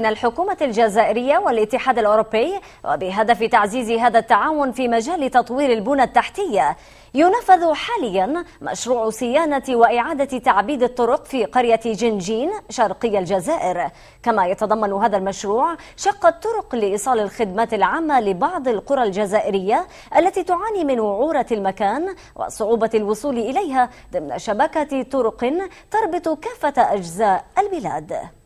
بين الحكومة الجزائرية والاتحاد الأوروبي وبهدف تعزيز هذا التعاون في مجال تطوير البنى التحتية ينفذ حاليا مشروع صيانة وإعادة تعبيد الطرق في قرية جنجين شرقي الجزائر كما يتضمن هذا المشروع شق الطرق لإيصال الخدمات العامة لبعض القرى الجزائرية التي تعاني من وعورة المكان وصعوبة الوصول إليها ضمن شبكة طرق تربط كافة أجزاء البلاد